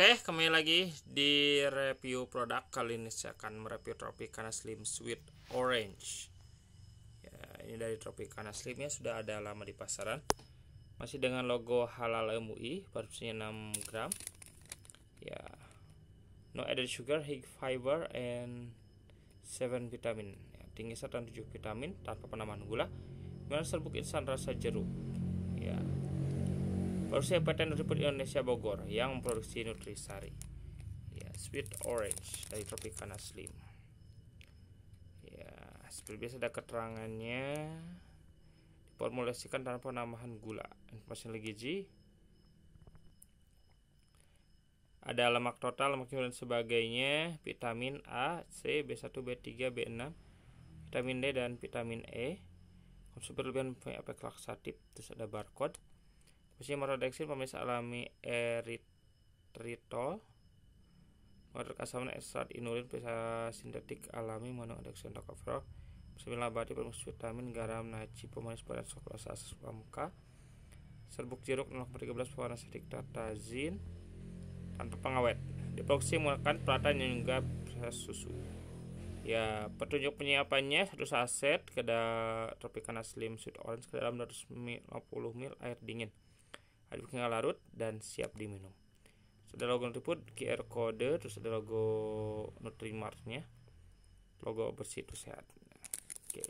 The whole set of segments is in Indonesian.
Oke, kembali lagi di review produk kali ini saya akan mereview Tropicana Slim Sweet Orange. Ya, ini dari Tropicana Slim ya sudah ada lama di pasaran. Masih dengan logo halal MUI, produksinya 6 gram. Ya. No added sugar, high fiber and 7 vitamin. Ya, tinggi serat dan 7 vitamin tanpa penambahan gula. Dengan serbuk instan rasa jeruk. Ya, Produksi PT Nutribud Indonesia Bogor yang memproduksi Nutrisari. Ya, sweet orange dari Tropicana Slim. Ya, seperti biasa ada keterangannya. Diformulasikan tanpa penambahan gula. Informasi gizi. Ada lemak total, lemak dan sebagainya, vitamin A, C, B1, B3, B6, vitamin D dan vitamin E. Konsumsi berlebihan efek laksatif, terus ada barcode Musim rodeksin pemis alami eritritol. Menurut kasaman ekstrak inulin bisa sintetik alami monodeksin tokofrol. Musim labati pemis vitamin garam naci pemanis pada sukrosa asas Serbuk jeruk 0,13 pewarna sidik tartazin tanpa pengawet. Diproduksi menggunakan peralatan yang juga proses susu ya petunjuk penyiapannya satu saset kedah tropicana slim sweet orange ke dalam 250 ml air dingin aduk hingga larut dan siap diminum ada logo nutriput, QR kode, terus ada logo Nutrimartnya logo bersih itu sehat oke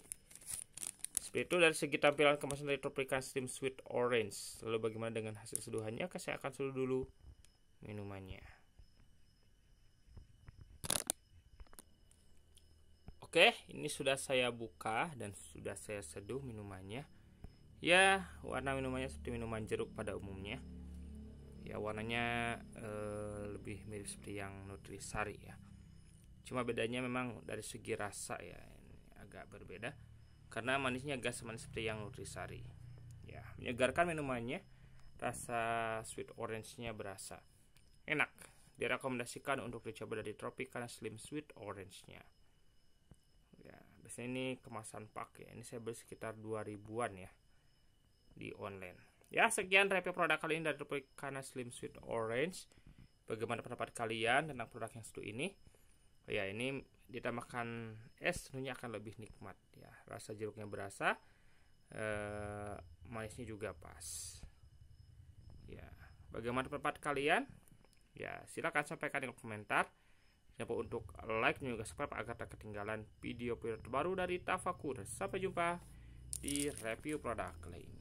seperti itu dari segi tampilan kemasan dari Tropical Steam Sweet Orange lalu bagaimana dengan hasil seduhannya Oke, kan saya akan seduh dulu minumannya Oke, ini sudah saya buka dan sudah saya seduh minumannya. Ya, warna minumannya seperti minuman jeruk pada umumnya. Ya, warnanya e, lebih mirip seperti yang Nutrisari ya. Cuma bedanya memang dari segi rasa ya, ini agak berbeda karena manisnya agak semanis seperti yang Nutrisari. Ya, menyegarkan minumannya, rasa sweet orange-nya berasa. Enak. Direkomendasikan untuk dicoba dari karena Slim Sweet Orange-nya. Ya, biasanya ini kemasan pak ya. Ini saya beli sekitar 2000-an ya di online. Ya, sekian review produk kali ini dari Tropicana Kana Slim Sweet Orange. Bagaimana pendapat kalian tentang produk yang satu ini? Oh ya, ini ditambahkan es tentunya akan lebih nikmat ya. Rasa jeruknya berasa, eh, manisnya juga pas. Ya, bagaimana pendapat kalian? Ya, silakan sampaikan di komentar. Jangan lupa untuk like dan juga subscribe agar tak ketinggalan video-video terbaru dari Tafakur. Sampai jumpa di review produk lain.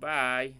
Bye.